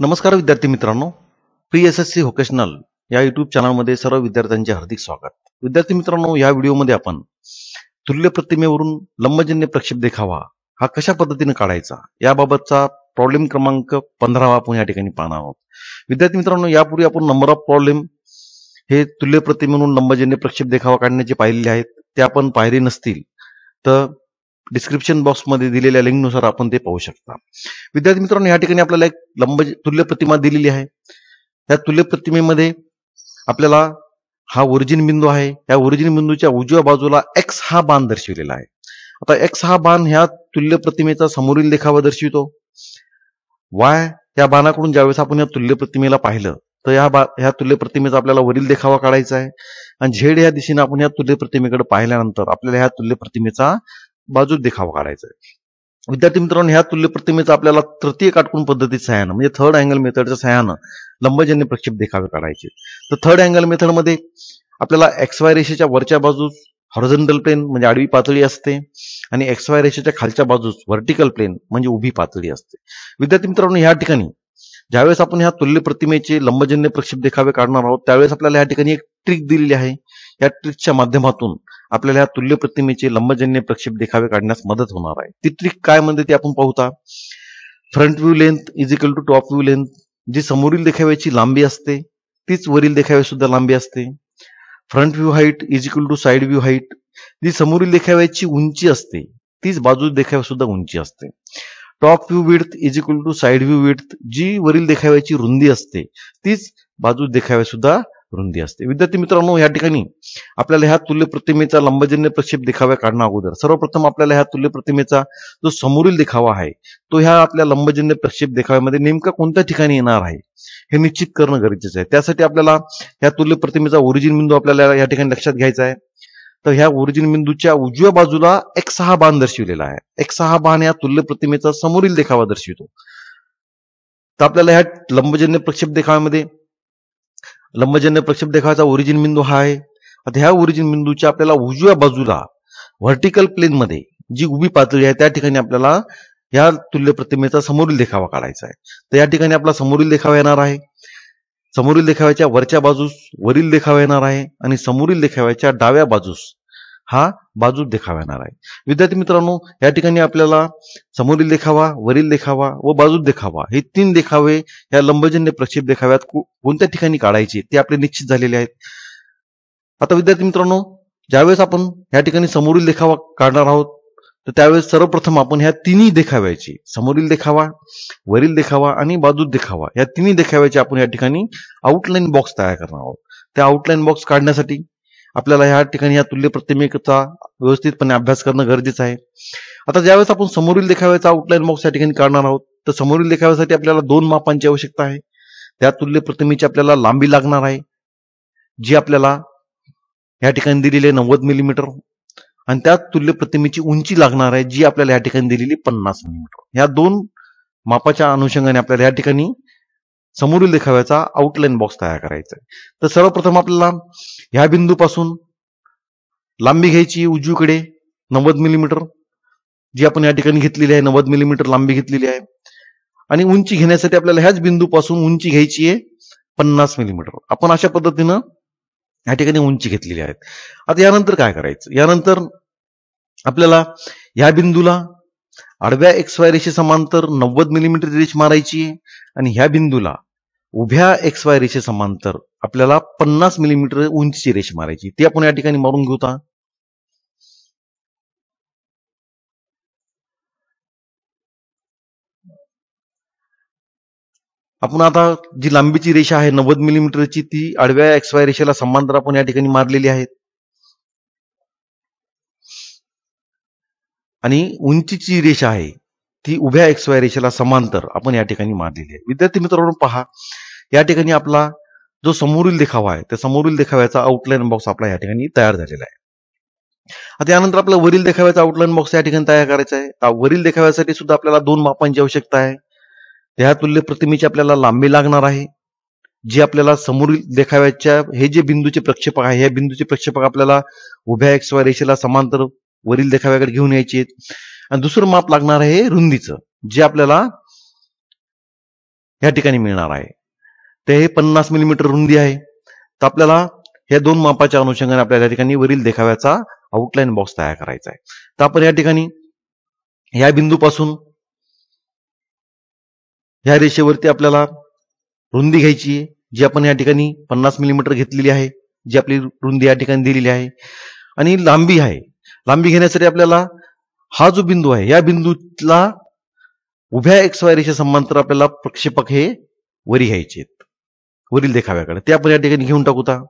नमस्कार विद्यार्थी मित्रांनो pre S S C vocational या युट्यूब चॅनलमध्ये सर्व विद्यार्थ्यांचे हार्दिक स्वागत विद्यार्थी मित्रांनो या व्हिडिओमध्ये आपण तुल्य प्रतिमेवरून लंबजन्य प्रक्षेप देखावा हा कशा पद्धतीने काढायचा याबाबतचा प्रॉब्लेम क्रमांक पंधरावा आपण या ठिकाणी पाहणार आहोत विद्यार्थी मित्रांनो यापूर्वी आपण नंबर ऑफ प्रॉब्लेम हे तुल्य प्रतिमेवरून लंबजन्य प्रक्षेप देखावा काढण्याचे पाहिलेले आहेत ते आपण पाहिले नसतील तर डिस्क्रिप्शन बॉक्समध्ये दिलेल्या लिंकनुसार आपण ते पाहू शकता विद्यार्थी मित्रांनो या ठिकाणी आपल्याला एक लंब तुल्य प्रतिमा दिलेली आहे त्या तुल्य प्रतिमेमध्ये आपल्याला हा ओरिजिन बिंदू आहे या ओरिजिन बिंदूच्या उजव्या बाजूला एक्स हा बाण दर्शविलेला आहे आता एक्स हा बाण ह्या तुल्य प्रतिमेचा समोरील देखावा दर्शवितो वाय या बाणाकडून ज्यावेळेस आपण या तुल्य प्रतिमेला पाहिलं तर या बा ह्या तुल्य प्रतिमेचा आपल्याला वरील देखावा काढायचा आहे आणि झेड या दिशेने आपण या तुल्य प्रतिमेकडे पाहिल्यानंतर आपल्याला ह्या तुल्य प्रतिमेचा बाजू देखावा काढायचा आहे विद्यार्थी मित्रांनो ह्या तुल्य प्रतिमेचा आपल्याला तृतीय काटकून पद्धतीत सहाय्यानं म्हणजे थर्ड अँगल मेथडच्या सहाय्यानं लंबजन्य प्रक्षेप देखावे काढायचे तर थर्ड अँगल मेथडमध्ये आपल्याला एक्सवाय रेषेच्या वरच्या बाजूस हॉरिझॉन्टल प्लेन म्हणजे आडवी पातळी असते आणि एक्सवाय रेषेच्या खालच्या बाजूस व्हर्टिकल प्लेन म्हणजे उभी पातळी असते विद्यार्थी मित्रांनो ह्या ठिकाणी ज्यावेळेस आपण ह्या तुल्य प्रतिमेचे लंबजन्य प्रक्षेप देखावे काढणार आहोत त्यावेळेस आपल्याला या ठिकाणी एक ट्रिक दिलेली आहे या ट्रिकच्या माध्यमातून आपल्याला तुल्य प्रतिमेचे लंबजन्य प्रक्षेप देखावे काढण्यास मदत होणार आहे ती ट्रिक काय म्हणते ते आपण पाहूता front view length is equal to top view length जी समोरील देखाव्याची लांबी असते तीच वरील देखावे सुद्धा लांबी असते front view height is equal to side view height जी समोरील देखाव्याची उंची असते तीच बाजू देखाव्या सुद्धा उंची असते top view width is equal to side view width जी वरील देखाव्याची रुंदी असते तीच बाजू देखाव्या सुद्धा रुंदी असते विद्यार्थी मित्रांनो या ठिकाणी आपल्याला ह्या तुल्य प्रतिमेचा लंबजन्य प्रक्षेप देखाव्या काढणं अगोदर सर्वप्रथम आपल्याला ह्या तुल्य प्रतिमेचा जो समोरील देखावा आहे तो ह्या आपल्या लंबजन्य प्रक्षेप देखाव्यामध्ये नेमका कोणत्या ठिकाणी येणार आहे हे निश्चित करणं गरजेचं आहे त्यासाठी आपल्याला या तुल्य प्रतिमेचा ओरिजिन बिंदू आपल्याला या ठिकाणी लक्षात घ्यायचा आहे तर ह्या ओरिजिन बिंदूच्या उजव्या बाजूला एक सहा बाण दर्शविलेला आहे एक सहा बाण या तुल्य प्रतिमेचा समोरील देखावा दर्शवितो तर आपल्याला ह्या लंबजन्य प्रक्षेप देखाव्यामध्ये लंबजन्य प्रक्षेप देखावाचा ओरिजिन बिंदू हा आहे आता ह्या ओरिजिन बिंदूच्या आपल्याला उजव्या बाजूला व्हर्टिकल प्लेन मध्ये जी उभी पातळी आहे त्या ठिकाणी आपल्याला या तुल्य प्रतिमेचा समोरील देखावा काढायचा आहे तर या ठिकाणी आपला समोरील देखावा येणार आहे समोरील देखाव्याच्या वरच्या बाजूस वरील देखावा येणार आहे आणि समोरील देखाव्याच्या डाव्या बाजूस हा बाजू देखावा येणार आहे विद्यार्थी मित्रांनो या ठिकाणी आपल्याला समोरील देखावा वरील देखावा व बाजूत देखावा हे तीन देखावे या लंबजन्य प्रक्षेप देखाव्यात कोणत्या ठिकाणी काढायचे ते आपले निश्चित झालेले आहेत आता विद्यार्थी मित्रांनो ज्यावेळेस आपण या ठिकाणी समोरील देखावा काढणार आहोत तर त्यावेळेस सर्वप्रथम आपण ह्या तिन्ही देखाव्याचे समोरील देखावा वरील देखावा आणि बाजूत देखावा या तिन्ही देखाव्याचे आपण या ठिकाणी आउटलाईन बॉक्स तयार करणार आहोत त्या आउटलाईन बॉक्स काढण्यासाठी आपल्याला ह्या ठिकाणी या तुल्य प्रतिमेचा व्यवस्थितपणे अभ्यास करणं गरजेचं आहे आता ज्यावेळेस आपण समोरील देखाव्याचा आउटलाईन बॉक्स या ठिकाणी काढणार आहोत तर समोरील देखाव्यासाठी आपल्याला दोन मापांची आवश्यकता आहे त्या तुल्य प्रतिमेची आपल्याला लांबी लागणार आहे जी आपल्याला या ठिकाणी दिलेली आहे नव्वद मिलीमीटर आणि त्या तुल्य प्रतिमेची उंची लागणार आहे जी आपल्याला या ठिकाणी दिलेली पन्नास मिलीमीटर या दोन मापाच्या अनुषंगाने आपल्याला या ठिकाणी समोरील देखाव्याचा आउटलाईन बॉक्स तयार करायचा आहे तर सर्वप्रथम आपल्याला ह्या बिंदूपासून लांबी घ्यायची उजवीकडे नव्वद मिलीमीटर जी आपण या ठिकाणी घेतलेली आहे नव्वद मिलीमीटर लांबी घेतलेली आहे आणि उंची घेण्यासाठी आपल्याला ह्याच बिंदूपासून उंची घ्यायची आहे पन्नास मिलीमीटर आपण अशा पद्धतीनं या ठिकाणी उंची घेतलेली आहे आता यानंतर काय करायचं यानंतर आपल्याला या बिंदूला आडव्या एक्स वाय रेषे समांतर नव्वद मिलीमीटर रेष मारायची आणि ह्या बिंदूला उभ्या एक्स वाय रेषे समांतर आपल्याला पन्नास मिलीमीटर उंचीची रेष मारायची ती आपण या ठिकाणी मारून घेऊ का आपण आता जी लांबीची रेषा आहे नव्वद मिलीमीटरची ती आडव्या एक्स वाय रेषेला समांतर आपण या ठिकाणी मारलेली आहे आणि उंचीची रेषा आहे ती उभ्या एक्स वाय रेषेला समांतर आपण या ठिकाणी मारलेली आहे विद्यार्थी मित्रांनो पहा या ठिकाणी आपला जो समोरील देखावा आहे त्या समोरील देखाव्याचा आउटलाईन बॉक्स आपला या ठिकाणी तयार झालेला आहे आता यानंतर आपला वरील देखाव्याचा आउटलाईन बॉक्स या ठिकाणी तयार करायचा आहे वरील देखाव्यासाठी सुद्धा आपल्याला दोन मापांची आवश्यकता आहे त्या तुल्य प्रतिमेची आपल्याला लांबी लागणार आहे जी आपल्याला समोरील देखाव्याच्या हे जे बिंदूचे प्रक्षेपक आहे ह्या बिंदूचे प्रक्षेपक आपल्याला उभ्या एक्सवाय रेषेला समांतर वरील देखाव्याकडे घेऊन यायचे आणि दुसरं माप लागणार आहे रुंदीचं जे आपल्याला या ठिकाणी मिळणार आहे ते हे पन्नास मिलीमीटर रुंदी आहे तर आपल्याला ह्या दोन मापाच्या अनुषंगाने आपल्याला या ठिकाणी वरील देखाव्याचा आउटलाईन बॉक्स तयार करायचा आहे तर आपण या ठिकाणी या बिंदूपासून या रेषेवरती आपल्याला रुंदी घ्यायची जी आपण या ठिकाणी पन्नास मिलीमीटर घेतलेली आहे जी आपली रुंदी या ठिकाणी दिलेली आहे आणि लांबी आहे लांबी घेण्यासाठी आपल्याला हा जो बिंदू आहे या बिंदूला उभ्या एक्स वाय रेषा समांतर आपल्याला प्रक्षेपक हे वरी घ्यायचे वरील देखाव्याकडे ते आपण या ठिकाणी घेऊन टाकू आता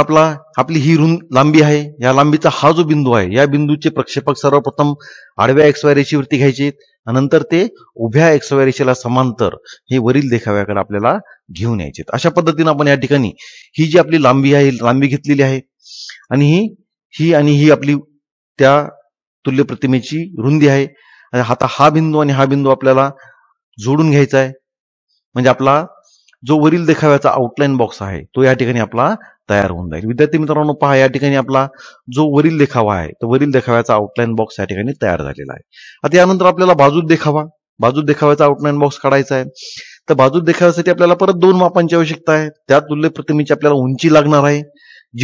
आपला आपली ही रुंद लांबी आहे या लांबीचा हा जो बिंदू आहे या बिंदूचे प्रक्षेपक सर्वप्रथम आडव्या एक्स वाय रेषेवरती घ्यायचे नंतर ते उभ्या एक्स वाय रेषेला समांतर हे वरील देखाव्याकडे आपल्याला घेऊन यायचे अशा पद्धतीने आपण या ठिकाणी ही जी आपली लांबी आहे लांबी घेतलेली आहे आणि ही ही आणि ही आपली त्या तुल्य प्रतिमेची रुंदी आहे आता हा बिंदू आणि हा बिंदू आपल्याला जोडून घ्यायचा आहे म्हणजे आपला जो वरील देखाव्याचा आउटलाईन बॉक्स आहे तो या ठिकाणी आपला तयार होऊन जाईल विद्यार्थी मित्रांनो पहा या ठिकाणी आपला जो वरील देखावा आहे तो वरील देखाव्याचा आउटलाईन बॉक्स या ठिकाणी तयार झालेला आहे आता यानंतर आपल्याला बाजूत देखावा बाजूत देखाव्याचा आउटलाईन बॉक्स काढायचा आहे तर बाजूत देखाव्यासाठी आपल्याला परत दोन मापांची आवश्यकता आहे त्या तुल्य प्रतिमेची आपल्याला उंची लागणार आहे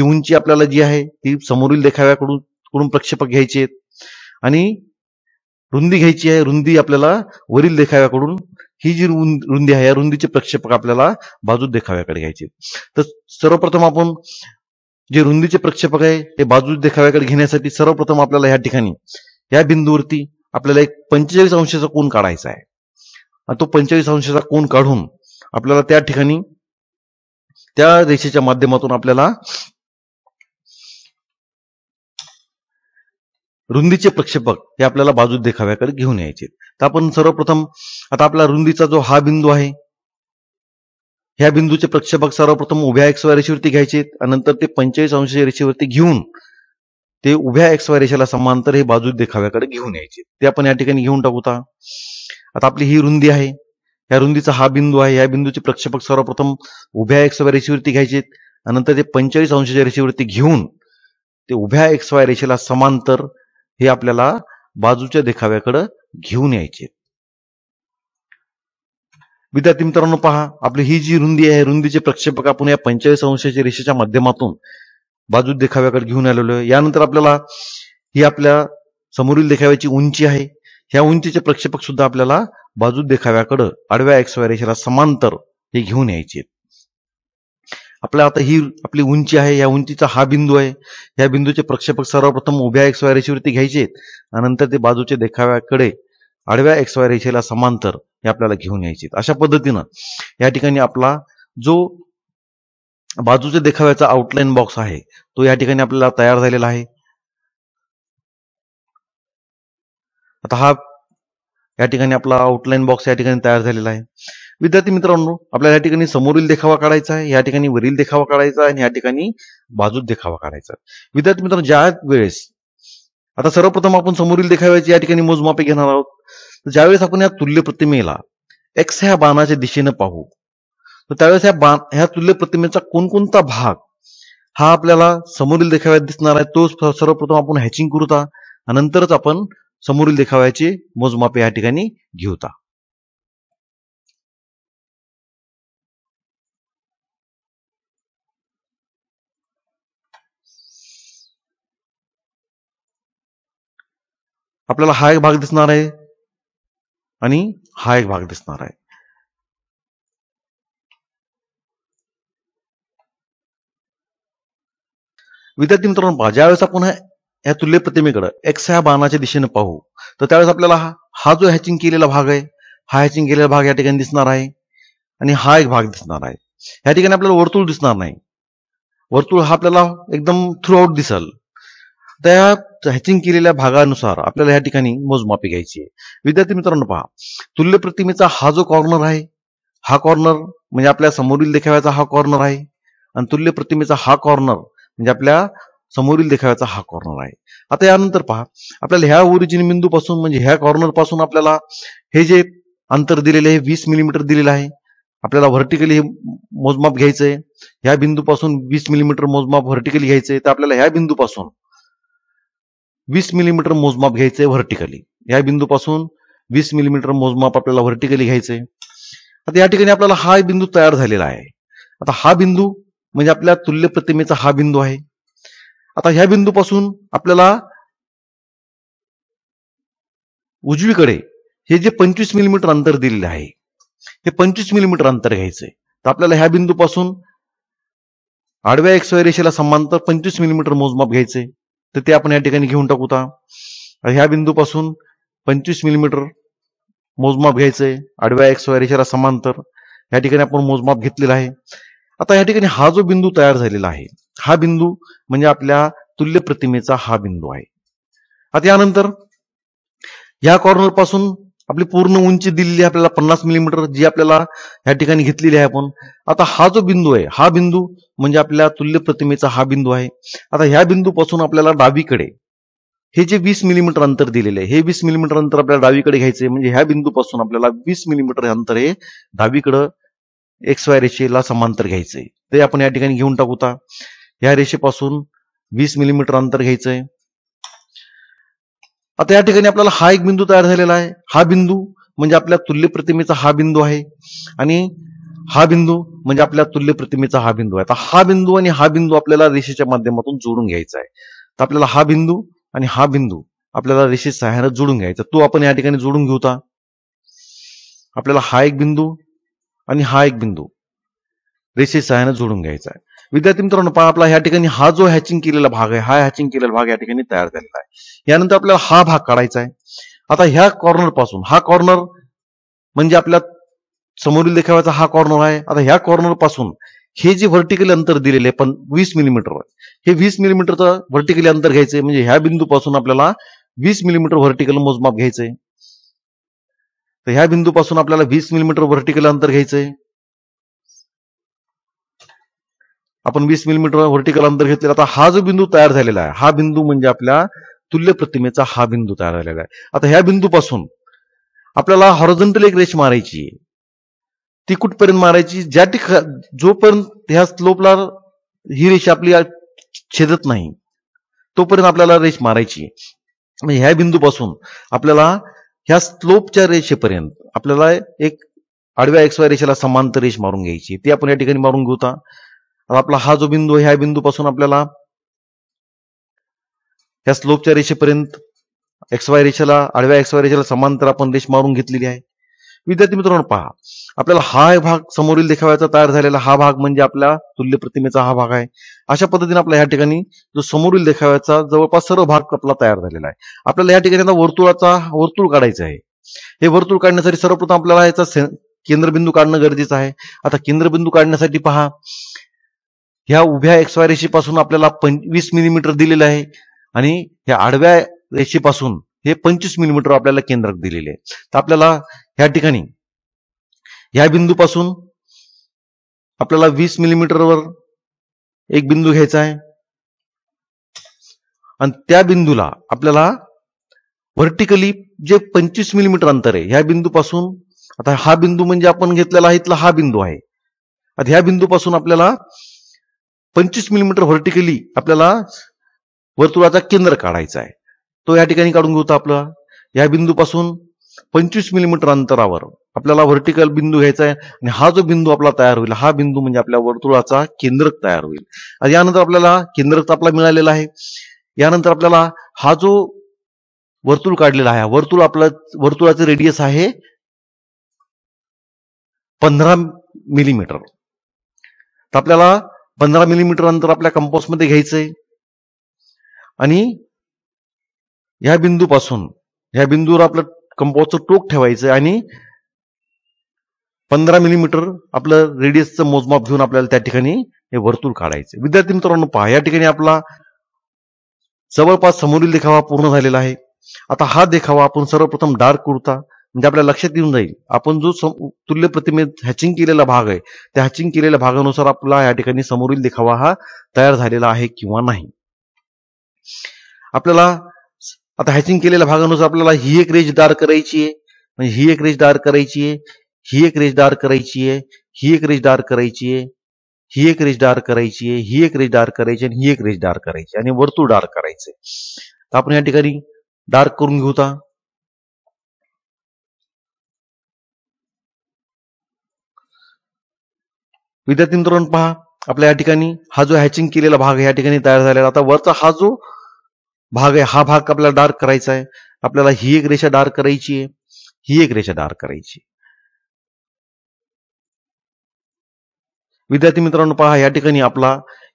उंची आपल्याला जी आहे ती समोरील देखाव्याकडून कडून प्रक्षेपक घ्यायचे आहेत आणि रुंदी घ्यायची आहे रुंदी आपल्याला वरील देखाव्याकडून ही जी रुंदी आहे या रुंदीचे प्रक्षेपक आपल्याला बाजू देखाव्याकडे घ्यायचे तर सर्वप्रथम आपण जे रुंदीचे प्रक्षेपक आहे ते बाजू देखाव्याकडे घेण्यासाठी सर्वप्रथम आपल्याला या ठिकाणी या बिंदूवरती आपल्याला एक पंचेचाळीस अंशाचा कोण काढायचा आहे आणि तो पंचेचाळीस अंशाचा कोण काढून आपल्याला त्या ठिकाणी त्या रेषेच्या माध्यमातून आपल्याला रुंदीचे प्रक्षेपक हे आपल्याला बाजू देखाव्याकडे घेऊन यायचे तर आपण सर्वप्रथम आता आपला रुंदीचा जो हा बिंदू आहे ह्या बिंदूचे प्रक्षेपक सर्वप्रथम उभ्या एक्स वाय रेषेवरती घ्यायचे नंतर ते पंचेचाळीस अंश रेषेवरती घेऊन ते उभ्या एक्स वाय रेषेला समांतर हे बाजू देखाव्याकडे घेऊन यायचे ते आपण या ठिकाणी घेऊन टाकूता आता आपली ही रुंदी आहे या रुंदीचा हा बिंदू आहे या बिंदूचे प्रक्षेपक सर्वप्रथम उभ्या एक्स वाय रेषेवरती घ्यायचे नंतर ते पंचेचाळीस अंशाच्या रेषेवरती घेऊन ते उभ्या एक्स वाय रेषेला समांतर हे आपल्याला बाजूच्या देखाव्याकडे घेऊन यायचे विद्यार्थी मित्रांनो पहा आपली ही जी रुंदी आहे रुंदीचे प्रक्षेपक आपण या पंचेचाळीस अंशाच्या रेषेच्या माध्यमातून बाजू देखाव्याकडे घेऊन आलेलो आहे यानंतर आपल्याला ही आपल्या समोरील देखाव्याची उंची आहे ह्या उंचीचे प्रक्षेपक सुद्धा आपल्याला बाजू देखाव्याकडे आडव्या एक्सवाय रेषेला समांतर हे घेऊन यायचे आपल्या आता ही आपली उंची आहे या उंचीचा हा बिंदू आहे या बिंदूचे प्रक्षेपक सर्वप्रथम उभ्या एक्स वाय रेषेवरती घ्यायचे नंतर ते बाजूचे देखाव्याकडे आडव्या एक्स वाय रेषेला समांतर हे आपल्याला घेऊन यायचे अशा पद्धतीनं या ठिकाणी आपला जो बाजूच्या देखाव्याचा आउटलाईन बॉक्स आहे तो या ठिकाणी आपल्याला तयार झालेला आहे आता हा या ठिकाणी आपला आउटलाईन बॉक्स या ठिकाणी तयार झालेला आहे विद्यार्थी मित्रांनो आपल्याला या ठिकाणी समोरील देखावा काढायचा आहे या ठिकाणी वरील देखावा काढायचा आहे आणि या ठिकाणी बाजूत देखावा काढायचा विद्यार्थी मित्रांनो ज्या वेळेस आता सर्वप्रथम आपण समोरील देखाव्याची या ठिकाणी मोजमापे घेणार आहोत ज्यावेळेस आपण या तुल्य प्रतिमेला एक्स ह्या बाणाच्या दिशेनं पाहू तर त्यावेळेस ह्या बाण ह्या तुल्य प्रतिमेचा कोणकोणता भाग हा आपल्याला समोरील देखाव्यात दिसणार आहे तो सर्वप्रथम आपण हॅचिंग करूता नंतरच आपण समोरील देखाव्याचे मोजमापे या ठिकाणी घेऊता आपल्याला हा एक भाग दिसणार आहे आणि हा एक भाग दिसणार आहे विद्यार्थी मित्रांनो ज्यावेळेस आपण या तुल्य प्रतिमेकडे एक्स ह्या बाणाच्या दिशेने पाहू तर त्यावेळेस आपल्याला हा जो हॅचिंग केलेला भाग आहे हा हॅचिंग केलेला भाग या ठिकाणी दिसणार आहे आणि हा एक भाग दिसणार आहे या ठिकाणी आपल्याला वर्तुळ दिसणार नाही वर्तुळ हा आपल्याला एकदम थ्रू आउट दिसल त्या हॅचिंग केलेल्या भागानुसार आपल्याला या ठिकाणी मोजमापी घ्यायची आहे विद्यार्थी मित्रांनो पहा तुल्य प्रतिमेचा हा जो कॉर्नर आहे हा कॉर्नर म्हणजे आपल्या समोरील देखाव्याचा हा कॉर्नर आहे आणि तुल्य प्रतिमेचा हा कॉर्नर म्हणजे आपल्या समोरील देखाव्याचा हा कॉर्नर आहे आता यानंतर पहा आपल्याला ह्या ओरिजिन बिंदू पासून म्हणजे ह्या कॉर्नर पासून आपल्याला हे जे अंतर दिलेले आहे वीस मिलीमीटर दिलेलं आहे आपल्याला व्हर्टिकली हे मोजमाप घ्यायचंय आहे ह्या बिंदूपासून वीस मिलीमीटर मोजमाप व्हर्टिकली घ्यायचंय आहे तर आपल्याला ह्या बिंदूपासून वीस मिलीमीटर मोजमाप घ्यायचंय व्हर्टिकली या बिंदूपासून वीस मिलीमीटर मोजमाप आपल्याला व्हर्टिकली घ्यायचंय आता या ठिकाणी आपल्याला हा बिंदू तयार झालेला आहे आता हा बिंदू म्हणजे आपल्या तुल्य प्रतिमेचा हा बिंदू आहे आता ह्या बिंदूपासून आपल्याला उजवीकडे हे जे पंचवीस मिलीमीटर अंतर दिलेले आहे हे पंचवीस मिलीमीटर अंतर घ्यायचंय तर आपल्याला ह्या बिंदूपासून आडव्या एक्सवाय रेषेला समांतर पंचवीस मिलीमीटर मोजमाप घ्यायचंय तर ते आपण या ठिकाणी घेऊन टाकू ह्या बिंदूपासून पंचवीस मिलीमीटर मोजमाप घ्यायचंय आडव्या एक्स रेषेला समांतर या ठिकाणी आपण मोजमाप घेतलेला आहे आता या ठिकाणी हा जो बिंदू तयार झालेला आहे हा बिंदू म्हणजे आपल्या तुल्य प्रतिमेचा हा बिंदू आहे आता यानंतर या कॉर्नर पासून आपली पूर्ण उंची दिलेली आपल्याला पन्नास मिलीमीटर जी आपल्याला या ठिकाणी घेतलेली आहे आपण आता हा जो बिंदू आहे हा बिंदू म्हणजे आपल्या तुल्य प्रतिमेचा हा बिंदू आहे आता ह्या बिंदूपासून आपल्याला डावीकडे हे जे वीस मिलीमीटर अंतर दिलेले आहे हे वीस मिलीमीटर अंतर आपल्याला डावीकडे घ्यायचे म्हणजे ह्या बिंदूपासून आपल्याला वीस मिलीमीटर अंतर हे डावीकडं एक्स वाय रेषेला समांतर घ्यायचंय ते आपण या ठिकाणी घेऊन टाकूता ह्या रेषेपासून वीस मिलीमीटर अंतर घ्यायचंय आता या ठिकाणी आपल्याला हा एक बिंदू तयार झालेला आहे हा बिंदू म्हणजे आपल्या तुल्य प्रतिमेचा हा बिंदू आहे आणि हा बिंदू म्हणजे आपल्या तुल्य प्रतिमेचा हा बिंदू आहे आता हा बिंदू आणि हा बिंदू आपल्याला रेषेच्या माध्यमातून जोडून घ्यायचा आहे तर आपल्याला हा बिंदू आणि हा बिंदू आपल्याला रेषे सहाय्याने जोडून घ्यायचा तो आपण या ठिकाणी जोडून घेऊता आपल्याला हा एक बिंदू आणि हा एक बिंदू रेषेत सहाय्याने जोडून घ्यायचा आहे विद्यार्थी मित्रांनो पहा आपला या ठिकाणी हा जो हॅचिंग केलेला भाग आहे हा हॅचिंग केलेला भाग या ठिकाणी तयार झालेला आहे यानंतर आपल्याला हा भाग काढायचा आहे आता ह्या कॉर्नर पासून हा कॉर्नर म्हणजे आपल्या समोरील देखाव्याचा हा कॉर्नर आहे आता ह्या कॉर्नर पासून हे जे व्हर्टिकल अंतर दिलेले आहे पण वीस मिलीमीटर हे वीस मिलीमीटरचं व्हर्टिकली अंतर घ्यायचंय म्हणजे ह्या बिंदूपासून आपल्याला वीस मिलीमीटर व्हर्टिकल मोजमाप घ्यायचंय तर ह्या बिंदूपासून आपल्याला वीस मिलीमीटर व्हर्टिकल अंतर घ्यायचंय आपण वीस मिलीमीटर व्हर्टिकल अंतर घेतले आता हा जो बिंदू तयार झालेला आहे हा बिंदू म्हणजे आपल्या तुल्य प्रतिमेचा हा बिंदू तयार झालेला आहे आता ह्या बिंदूपासून आपल्याला हॉरिझॉन्टल एक रेष मारायची ती कुठपर्यंत मारायची ज्या ठिकाणी जोपर्यंत ह्या स्लोपला ही रेष आपली छेदत नाही तोपर्यंत आपल्याला रेष मारायची म्हणजे ह्या बिंदूपासून आपल्याला ह्या स्लोपच्या रेषेपर्यंत आपल्याला एक आडव्या एक्सवाय रेषेला समांतर रेष मारून घ्यायची ती आपण या ठिकाणी मारून घेऊता आपला हा जो बिंदू ह्या बिंदूपासून आपल्याला या स्लोपच्या रेषेपर्यंत एक्सवाय रेषेला आडव्या एक्सवाय रेषेला समांतर आपण रेष मारून घेतलेली आहे विद्यार्थी मित्रांनो पहा आपल्याला हा भाग समोरील देखाव्याचा तयार झालेला हा भाग म्हणजे आपल्या तुल्य प्रतिमेचा हा भाग आहे अशा पद्धतीने आपला या ठिकाणी जो समोरील देखाव्याचा जवळपास सर्व भाग आपला तयार झालेला आहे आपल्याला या ठिकाणी वर्तुळाचा वर्तुळ काढायचा आहे हे वर्तुळ काढण्यासाठी सर्वप्रथम आपल्याला याचा केंद्रबिंदू काढणं गरजेचं आहे आता केंद्रबिंदू काढण्यासाठी पहा ह्या उभ्या एक्सवाय रेषेपासून आपल्याला वीस मिलीमीटर दिलेलं आहे आणि ह्या आडव्या रेषेपासून हे पंचवीस मिलीमीटर आपल्याला केंद्रक दिलेले आहे तर आपल्याला ह्या ठिकाणी ह्या बिंदूपासून आपल्याला वीस मिलीमीटरवर एक बिंदू घ्यायचा आहे आणि त्या बिंदूला आपल्याला व्हर्टिकली जे पंचवीस मिलीमीटर अंतर आहे ह्या बिंदूपासून आता हा बिंदू म्हणजे आपण घेतलेला आहे इथला हा बिंदू आहे आता ह्या बिंदूपासून आपल्याला पंचवीस मिलीमीटर व्हर्टिकली आपल्याला वर्तुळाचा केंद्र काढायचा आहे तो या ठिकाणी काढून घेऊ आपला या बिंदूपासून पंचवीस मिलीमीटर अंतरावर आपल्याला व्हर्टिकल बिंदू घ्यायचा आहे आणि हा जो बिंदू आपला तयार होईल हा बिंदू म्हणजे आपल्या वर्तुळाचा केंद्रक तयार होईल आणि यानंतर आपल्याला केंद्रक आपला मिळालेला आहे यानंतर आपल्याला हा जो वर्तुळ काढलेला आहे वर्तुळ आपला वर्तुळाचे रेडियस आहे पंधरा मिलीमीटर तर आपल्याला पंधरा मिलीमीटर अंतर आपल्या घ्यायचं घ्यायचंय आणि ह्या बिंदूपासून ह्या बिंदूवर आपलं कंपोस्टचं टोक ठेवायचं आणि पंधरा मिलीमीटर आपलं रेडियसचं मोजमाप घेऊन आपल्याला त्या ठिकाणी हे वर्तुळ काढायचं विद्यार्थी मित्रांनो पहा या ठिकाणी आपला जवळपास समोरील देखावा पूर्ण झालेला आहे आता हा देखावा आपण सर्वप्रथम डार्क कुर्ता म्हणजे आपल्या लक्षात येऊन जाईल आपण जो तुल्य प्रतिमेत हॅचिंग केलेला भाग आहे त्या हॅचिंग केलेल्या भागानुसार आपला या ठिकाणी समोरील देखावा हा तयार झालेला आहे किंवा नाही आपल्याला आता हॅचिंग केलेल्या भागानुसार आपल्याला ही एक रेज दार करायची आहे म्हणजे ही एक रेज दार करायची आहे ही एक रेज दार करायची आहे ही एक रेज दार करायची आहे ही एक रेज दार करायची आहे ही एक रेज दार करायची आणि ही एक रेज दार करायची आणि वर्तुळ डार्क करायचे तर आपण या ठिकाणी डार्क करून घेऊता विद्यार्थी मित्रांनो पहा आपल्या या ठिकाणी हा जो हॅचिंग केलेला भाग या ठिकाणी तयार झालेला आता वरचा हा जो भाग आहे हा भाग आपल्याला डार्क करायचा आहे आपल्याला ही एक रेषा डार्क करायची आहे ही एक रेषा डार्क करायची विद्यार्थी मित्रांनो पहा या ठिकाणी आपला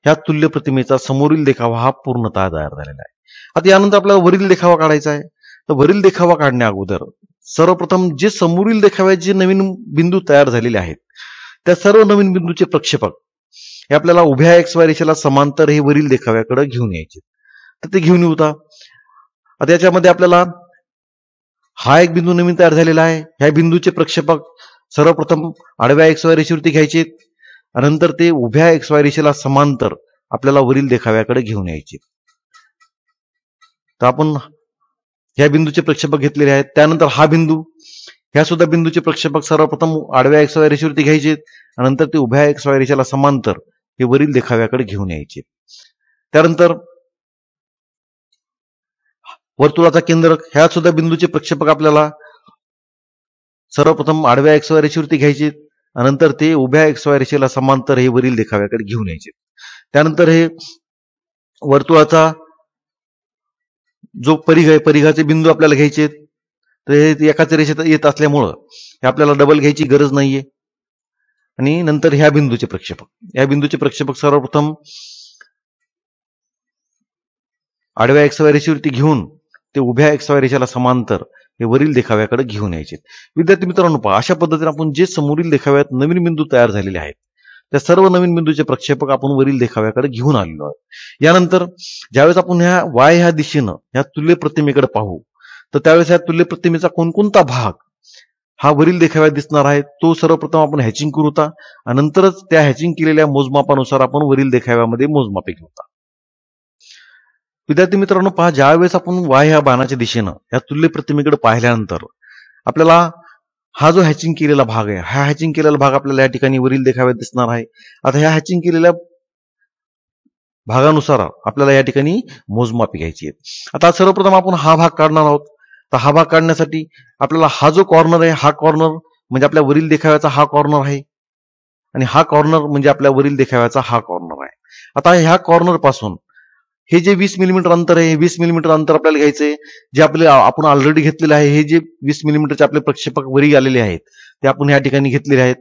ह्या तुल्य प्रतिमेचा समोरील देखावा हा पूर्णतः तयार झालेला आहे आता यानंतर आपल्याला वरील देखावा काढायचा आहे तर वरील देखावा काढण्या अगोदर सर्वप्रथम जे समोरील देखाव्याचे नवीन बिंदू तयार झालेले आहेत त्या सर्व नवीन बिंदूचे प्रक्षेपक हे आपल्याला उभ्या एक्स वाय रेषेला समांतर हे वरील देखाव्याकडे घेऊन यायचे तर ते घेऊन येऊ आता याच्यामध्ये आपल्याला हा एक बिंदू नवीन तयार झालेला आहे ह्या बिंदूचे प्रक्षेपक सर्वप्रथम आडव्या एक्स वाय रेषेवरती घ्यायचे नंतर ते उभ्या एक्स वाय रेषेला समांतर आपल्याला वरील देखाव्याकडे घेऊन यायचे तर आपण ह्या बिंदूचे प्रक्षेपक घेतलेले आहेत त्यानंतर हा बिंदू ह्या सुद्धा बिंदूचे प्रक्षेपक सर्वप्रथम आडव्या एक्स वाय रेषेवरती घ्यायचे नंतर ते उभ्या एक्स वाय रेषेला समांतर हे वरील देखाव्याकडे घेऊन यायचे त्यानंतर वर्तुळाचा केंद्रक ह्या सुद्धा बिंदूचे प्रक्षेपक आपल्याला सर्वप्रथम आडव्या एक्स वाय रेषेवरती घ्यायचे नंतर ते उभ्या एक्स वाय रेषेला समांतर हे वरील देखाव्याकडे घेऊन यायचे त्यानंतर हे वर्तुळाचा जो परिघ आहे परिघाचे बिंदू आपल्याला घ्यायचे तर हे एकाच रेषेत येत असल्यामुळं हे आपल्याला डबल घ्यायची गरज नाहीये आणि नंतर ह्या बिंदूचे प्रक्षेपक या बिंदूचे प्रक्षेपक सर्वप्रथम आडव्या एक्सवाय रेषेवरती घेऊन ते उभ्या एक्सवाय रेषेला समांतर हे वरील देखाव्याकडे घेऊन यायचे विद्यार्थी मित्रांनो पहा अशा पद्धतीने आपण जे समोरील देखाव्यात नवीन बिंदू तयार झालेले आहेत त्या सर्व नवीन बिंदूचे प्रक्षेपक आपण वरील देखाव्याकडे घेऊन आलेलो आहोत यानंतर ज्यावेळेस आपण ह्या वाय ह्या दिशेनं ह्या तुल्य प्रतिमेकडे पाहू तर त्यावेळेस या तुल्य प्रतिमेचा कोणकोणता भाग हा वरील देखाव्यात दिसणार आहे तो सर्वप्रथम आपण हॅचिंग करू होता आणि नंतरच त्या हॅचिंग केलेल्या मोजमापानुसार आपण वरील देखाव्यामध्ये मोजमापे घेऊ विद्यार्थी मित्रांनो पहा ज्यावेळेस आपण वाय ह्या बाणाच्या दिशेनं या तुल्य प्रतिमेकडे पाहिल्यानंतर आपल्याला हा जो हॅचिंग केलेला भाग आहे हा हॅचिंग केलेला भाग आपल्याला या ठिकाणी वरील देखाव्यात दिसणार आहे आता ह्या हॅचिंग केलेल्या भागानुसार आपल्याला या ठिकाणी मोजमापी घ्यायची आहेत आता सर्वप्रथम आपण हा भाग काढणार आहोत तर हा भाग काढण्यासाठी आपल्याला हा जो कॉर्नर आहे हा कॉर्नर म्हणजे आपल्या वरील देखाव्याचा हा कॉर्नर आहे आणि हा कॉर्नर म्हणजे आपल्या वरील देखाव्याचा हा कॉर्नर आहे आता ह्या कॉर्नर पासून हे जे वीस मिलीमीटर अंतर आहे वीस मिलीमीटर अंतर आपल्याला घ्यायचंय जे आपले आपण ऑलरेडी घेतलेलं आहे हे जे वीस मिलीमीटरचे आपले प्रक्षेपक वरी आलेले आहेत ते आपण या ठिकाणी घेतलेले आहेत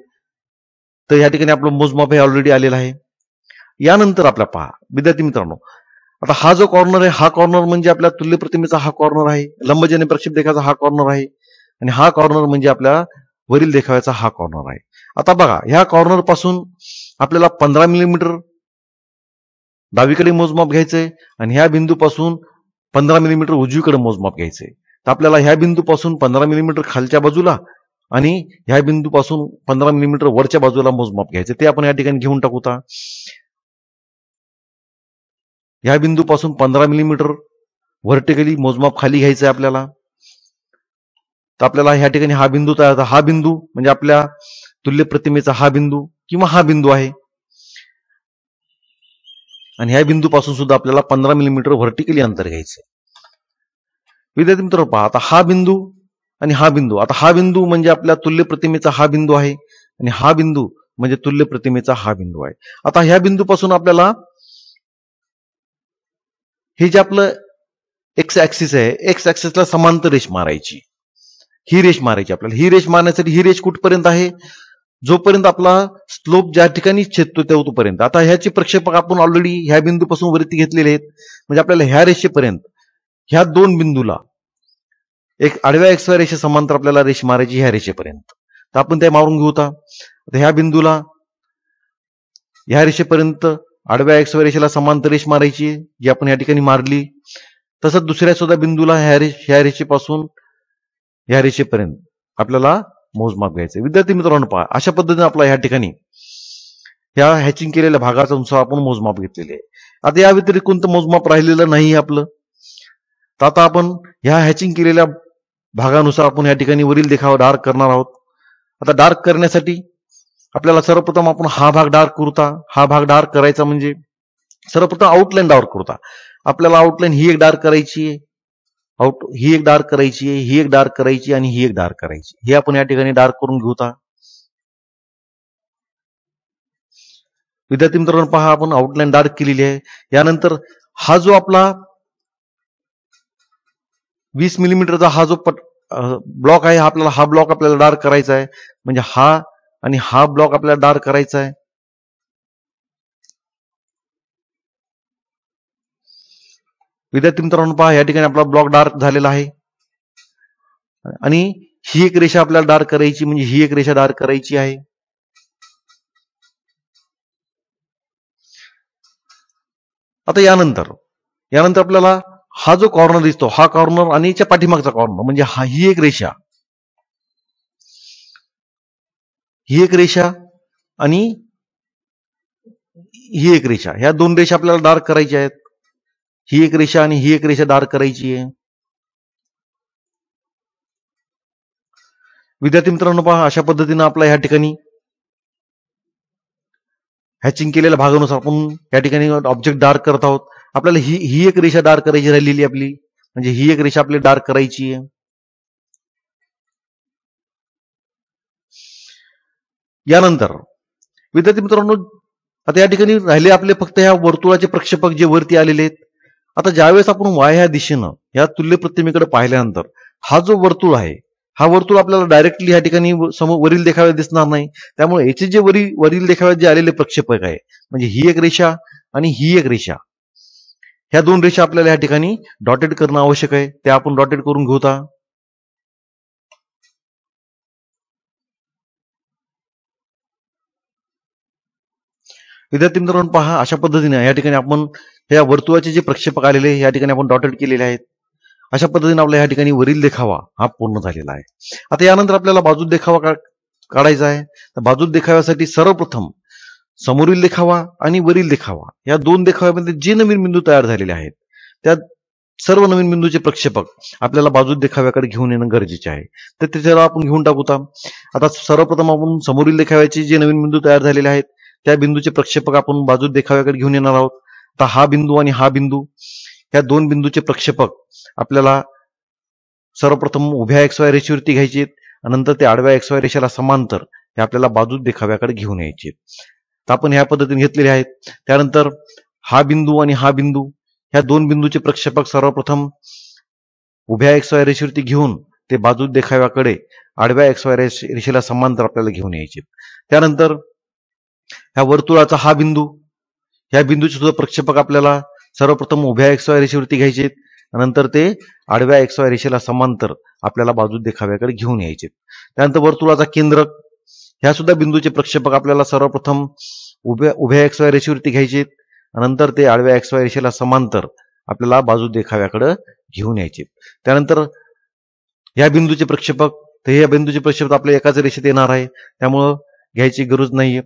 तर या ठिकाणी आपलं मोजमाप हे ऑलरेडी आलेलं आहे यानंतर आपल्या पहा विद्यार्थी मित्रांनो आता हा जो कॉर्नर आहे हा कॉर्नर म्हणजे आपल्या तुल्य प्रतिमेचा हा कॉर्नर आहे लंबजने प्रक्षेप देखाचा हा कॉर्नर आहे आणि हा कॉर्नर म्हणजे आपल्या वरील देखाव्याचा हा कॉर्नर आहे आता बघा ह्या कॉर्नर पासून आपल्याला पंधरा मिलीमीटर डावीकडे मोजमाप घ्यायचंय आणि ह्या बिंदूपासून पंधरा मिलीमीटर उजवीकडे मोजमाप घ्यायचंय तर आपल्याला ह्या बिंदूपासून पंधरा मिलीमीटर खालच्या बाजूला आणि ह्या बिंदूपासून पंधरा मिलीमीटर वरच्या बाजूला मोजमाप घ्यायचं ते आपण या ठिकाणी घेऊन टाकूता या बिंदूपासून पंधरा मिलीमीटर व्हर्टिकली मोजमाप खाली घ्यायचं आहे आपल्याला तर आपल्याला ह्या ठिकाणी हा बिंदू तयार हा बिंदू म्हणजे आपल्या तुल्य प्रतिमेचा हा बिंदू किंवा हा बिंदू आहे आणि ह्या बिंदूपासून सुद्धा आपल्याला पंधरा मिलीमीटर व्हर्टिकली अंतर घ्यायचं विद्यार्थी मित्र पहा आता हा बिंदू आणि हा बिंदू आता हा बिंदू म्हणजे आपल्या तुल्य प्रतिमेचा हा बिंदू आहे आणि हा बिंदू म्हणजे तुल्य प्रतिमेचा हा बिंदू आहे आता ह्या बिंदूपासून आपल्याला हे जे आपलं एक्स ऍक्सिस आहे एक्स ऍक्सिसला समांतर रेष मारायची ही रेष मारायची आपल्याला ही रेष मारण्यासाठी ही रेष कुठपर्यंत आहे जोपर्यंत आपला स्लोप ज्या ठिकाणी छेदतो तोपर्यंत आता ह्याचे प्रक्षेपक आपण ऑलरेडी ह्या बिंदूपासून वरती घेतलेले आहेत म्हणजे आपल्याला ह्या रेषेपर्यंत ह्या दोन बिंदूला एक आडव्या एक्सव्या रेषे समांतर आपल्याला रेष मारायची ह्या रेषेपर्यंत तर आपण ते मारून घेऊ आता ह्या बिंदूला ह्या रेषेपर्यंत आडव्या एक्स रेषेला समांतर रेष मारायची जी आपण या ठिकाणी मारली तसंच दुसऱ्या सुद्धा बिंदूला ह्या रेष ह्या रेषेपासून ह्या रेषेपर्यंत आपल्याला मोजमाप घ्यायचं विद्यार्थी मित्रांनो पहा अशा पद्धतीने आपला ह्या ठिकाणी ह्या हॅचिंग केलेल्या भागाचा नुसार आपण मोजमाप घेतलेले आहे आता या व्यतिरिक्त कोणतं मोजमाप राहिलेलं नाही आपलं तर आता आपण ह्या हॅचिंग केलेल्या भागानुसार आपण या ठिकाणी वरील देखावा डार्क करणार आहोत आता डार्क करण्यासाठी आपल्याला सर्वप्रथम आपण हा भाग डार्क करता हा भाग डार्क करायचा म्हणजे सर्वप्रथम आउटलाईन डार्क करता आपल्याला आउटलाईन ही एक डार्क करायची आहे आउट ही एक डार्क करायची आहे ही एक डार्क करायची आणि ही एक डार्क करायची हे आपण या ठिकाणी डार्क करून घेऊता विद्यार्थी मित्रांनो पहा आपण आउटलाईन डार्क केलेली आहे यानंतर हा जो आपला वीस मिलीमीटरचा हा जो पट ब्लॉक आहे आपल्याला हा ब्लॉक आपल्याला डार्क करायचा आहे म्हणजे हा आणि हा ब्लॉक आपल्याला डार्क करायचा आहे विद्यार्थी मित्रांनो पहा या ठिकाणी आपला ब्लॉक डार्क झालेला आहे आणि ही एक रेषा आपल्याला डार्क करायची म्हणजे ही एक रेषा डार्क करायची आहे आता यानंतर यानंतर आपल्याला हा जो कॉर्नर दिसतो हा कॉर्नर आणि याच्या पाठीमागचा कॉर्नर म्हणजे हा ही एक रेषा ही एक रेषा आणि ही एक रेषा ह्या दोन रेषा आपल्याला डार्क करायच्या आहेत ही एक रेषा आणि ही एक रेषा डार्क करायची आहे विद्यार्थी मित्रांनो पहा अशा पद्धतीनं आपला ह्या ठिकाणी हॅचिंग केलेल्या भागानुसार आपण या ठिकाणी ऑब्जेक्ट डार्क करत आहोत आपल्याला ही ही एक रेषा डार्क करायची राहिलेली आपली म्हणजे ही एक रेषा आपली डार्क करायची आहे यानंतर विद्यार्थी मित्रांनो आता या ठिकाणी राहिले आपले फक्त ह्या वर्तुळाचे प्रक्षेपक जे वरती आलेले आहेत आता ज्यावेळेस आपण वाय ह्या दिशेनं या तुल्य प्रतिमेकडे पाहिल्यानंतर हा जो वर्तुळ आहे हा वर्तुळ आपल्याला डायरेक्टली या ठिकाणी समोर वरील देखाव्यात दिसणार नाही त्यामुळे याचे जे वरील वरील देखाव्यात जे आलेले प्रक्षेपक आहे म्हणजे ही एक रेषा आणि ही एक रेषा ह्या दोन रेषा आपल्याला या ठिकाणी डॉटेड करणं आवश्यक आहे त्या आपण डॉटेड करून घेऊता विद्यार्थी मित्रांनो पहा अशा पद्धतीने या ठिकाणी आपण या वर्तुळाचे जे प्रक्षेपक आलेले या ठिकाणी आपण डॉटेड केलेले आहेत अशा पद्धतीने आपल्या या ठिकाणी वरील देखावा हा पूर्ण झालेला आहे आता यानंतर आपल्याला बाजू देखावा काढायचा आहे तर बाजू देखाव्यासाठी सर्वप्रथम समोरील देखावा आणि वरील देखावा या दोन देखाव्यामध्ये जे नवीन बिंदू तयार झालेले आहेत त्या सर्व नवीन बिंदूचे प्रक्षेपक आपल्याला बाजू देखाव्याकडे घेऊन येणं गरजेचे आहे तर त्याच्याला आपण घेऊन टाकूता आता सर्वप्रथम आपण समोरील देखाव्याचे जे नवीन बिंदू तयार झालेले आहेत त्या बिंदूचे प्रक्षेपक आपण बाजू देखाव्याकडे घेऊन येणार आहोत तर हा बिंदू आणि हा बिंदू या दोन बिंदूचे प्रक्षेपक आपल्याला सर्वप्रथम उभ्या एक्स वाय रेषेवरती घ्यायचे नंतर ते आडव्या एक्स वाय रेषेला समांतर हे आपल्याला बाजू देखाव्याकडे घेऊन यायचे तर आपण ह्या पद्धतीने घेतलेले आहेत त्यानंतर हा बिंदू आणि हा बिंदू ह्या दोन बिंदूचे प्रक्षेपक सर्वप्रथम उभ्या एक्स वाय रेषेवरती घेऊन ते बाजू देखाव्याकडे आडव्या एक्स वाय रेषेला समांतर आपल्याला घेऊन यायचे त्यानंतर ह्या वर्तुळाचा हा बिंदू ह्या बिंदूचे सुद्धा प्रक्षेपक आपल्याला सर्वप्रथम उभ्या एक्सवाय रेषेवरती घ्यायचे नंतर ते आडव्या एक्सवाय रेषेला समांतर आपल्याला बाजू देखाव्याकडे घेऊन यायचे त्यानंतर वर्तुळाचा केंद्रक ह्या सुद्धा बिंदूचे प्रक्षेपक आपल्याला सर्वप्रथम उभ्या उभ्या एक्सवाय रेषेवरती घ्यायचे नंतर ते आडव्या एक्सवाय रेषेला समांतर आपल्याला बाजू देखाव्याकडे घेऊन यायचे त्यानंतर या बिंदूचे प्रक्षेपक तर या बिंदूचे प्रक्षेपक आपल्या एकाच रेषेत येणार आहे त्यामुळं घ्यायची गरज नाहीये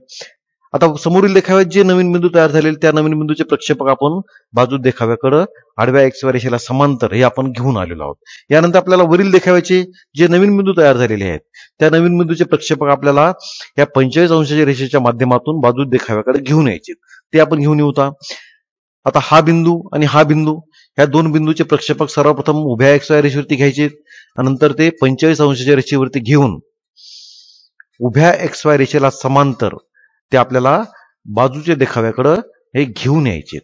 आता समोरील देखाव्यात जे नवीन बिंदू तयार झालेले त्या नवीन बिंदूचे प्रक्षेपक आपण बाजू देखाव्याकडे आडव्या वाय रेषेला समांतर हे आपण घेऊन आलेलो आहोत यानंतर आपल्याला वरील देखाव्याचे जे नवीन बिंदू तयार झालेले आहेत त्या नवीन बिंदूचे प्रक्षेपक आपल्याला या पंचेचाळीस अंशाच्या रेषेच्या माध्यमातून बाजू देखाव्याकडे घेऊन यायचे ते आपण घेऊन येऊ आता हा बिंदू आणि हा बिंदू या दोन बिंदूचे प्रक्षेपक सर्वप्रथम उभ्या एक्स वाय रेषेवरती घ्यायचे नंतर ते पंचेचाळीस अंशाच्या रेषेवरती घेऊन उभ्या एक्स वाय रेषेला समांतर ते आपल्याला बाजूच्या देखाव्याकडं हे घेऊन यायचे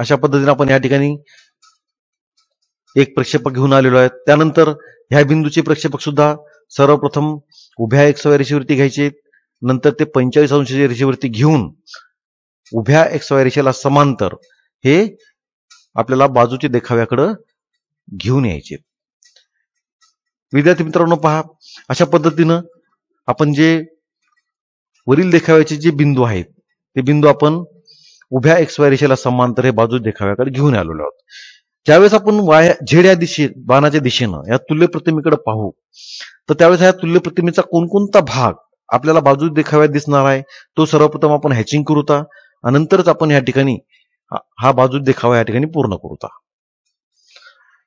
अशा पद्धतीने आपण या ठिकाणी एक प्रक्षेपक घेऊन आलेलो आहे त्यानंतर ह्या बिंदूचे प्रक्षेपक सुद्धा सर्वप्रथम उभ्या एक्सवाय रेषेवरती घ्यायचे नंतर ते पंचेचाळीस अंशाच्या रेषेवरती घेऊन उभ्या एक्सवाय रेषेला समांतर हे आपल्याला बाजूच्या देखाव्याकडं घेऊन यायचे विद्यार्थी मित्रांनो पहा अशा पद्धतीनं आपण जे वरील देखाव्याचे जे बिंदू आहेत ते बिंदू आपण उभ्या एक्स वाय समांतर हे बाजू देखाव्याकडे घेऊन आलेलो आहोत ज्यावेळेस आपण वाया झेड या दिशे बाणाच्या दिशेनं या तुल्य प्रतिमेकडे पाहू तर त्यावेळेस ह्या तुल्य प्रतिमेचा कोणकोणता भाग आपल्याला बाजू देखाव्यात दिसणार आहे तो सर्वप्रथम आपण हॅचिंग करूता नंतरच आपण या ठिकाणी हा बाजू देखावा या ठिकाणी पूर्ण करूता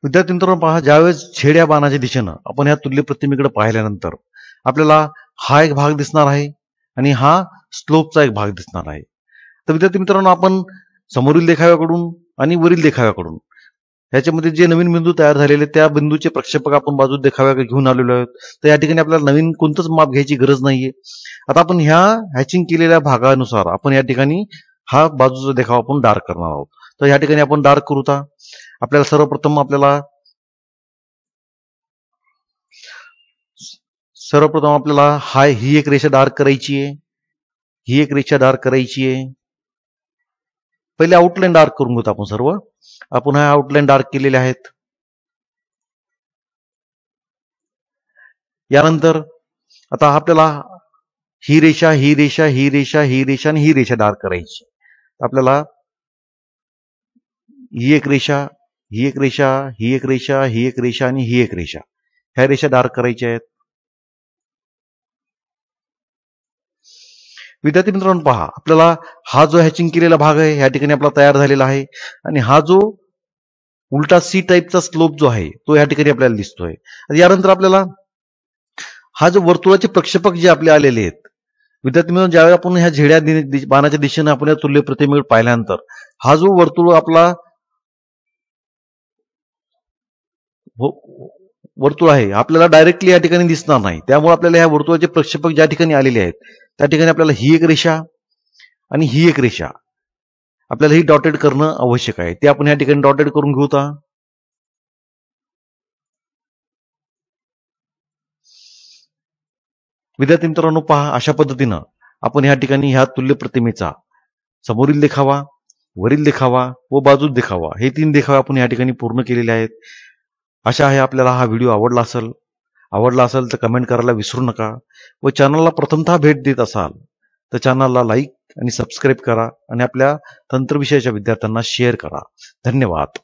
विद्यार्थी मित्रांनो पहा ज्यावेळेस छेड्या बाणाच्या दिशेनं आपण या तुल्य प्रतिमेकडे पाहिल्यानंतर आपल्याला हा एक भाग दिसणार आहे आणि हा स्लोपचा एक भाग दिसणार आहे तर विद्यार्थी मित्रांनो आपण समोरील देखाव्याकडून आणि वरील देखाव्याकडून याच्यामध्ये जे नवीन बिंदू तयार झालेले त्या बिंदूचे प्रक्षेपक आपण बाजू देखाव्या घेऊन आलेलो आहोत तर या ठिकाणी आपल्याला नवीन कोणतंच माप घ्यायची गरज नाहीये आता आपण ह्या हॅचिंग केलेल्या भागानुसार आपण या ठिकाणी हा बाजूचा देखावा आपण डार्क करणार आहोत तर या ठिकाणी आपण डार्क करूता आपल्याला सर्वप्रथम आपल्याला सर्वप्रथम आपल्याला हाय ही एक रेषा डार्क करायची आहे ही एक रेषा डार्क करायची आहे पहिले आउटलाईन डार्क करून घेतो आपण सर्व आपण हा आउटलाईन डार्क केलेले आहेत यानंतर आता आपल्याला ही रेषा ही रेषा ही रेषा ही रेषा आणि ही रेषा डार्क करायची आपल्याला ही एक रेषा ही एक रेषा ही एक रेषा ही एक रेषा आणि ही एक रेषा ह्या रेषा डार्क करायच्या आहेत विद्यार्थी मित्रांनो पहा आपल्याला हा जो हॅचिंग केलेला भाग आहे ह्या ठिकाणी आपला तयार झालेला आहे आणि हा जो उलटा सी टाईपचा स्लोप जो आहे तो या ठिकाणी आपल्याला दिसतोय यानंतर आपल्याला हा जो वर्तुळाचे प्रक्षेपक जे आपले आलेले आहेत विद्यार्थी मित्रांनो ज्यावेळी आपण ह्या झेड्या बाणाच्या दिशेने आपण या तुल्य प्रतिमेकडे पाहिल्यानंतर हा जो वर्तुळ आपला वर्तुळ आहे आपल्याला डायरेक्टली या ठिकाणी दिसणार नाही त्यामुळे आपल्याला ह्या वर्तुळाचे प्रक्षेपक ज्या ठिकाणी आलेले आहेत त्या ठिकाणी आपल्याला ही एक रेषा आणि ही एक रेषा आपल्याला ही डॉटेड करणं आवश्यक आहे ते आपण या ठिकाणी डॉटेड करून घेऊ विद्यार्थी मित्रांनो पहा अशा पद्धतीनं आपण या ठिकाणी ह्या तुल्य प्रतिमेचा समोरील देखावा वरील देखावा व बाजूत देखावा हे तीन देखावे आपण या ठिकाणी पूर्ण केलेले आहेत अशा आहे आपल्याला हा व्हिडिओ आवडला असेल आवडला असेल तर कमेंट करायला विसरू नका व चॅनलला प्रथमतः भेट देत असाल तर चॅनलला लाईक आणि सबस्क्राईब करा आणि आपल्या तंत्रविषयाच्या विद्यार्थ्यांना शेअर करा धन्यवाद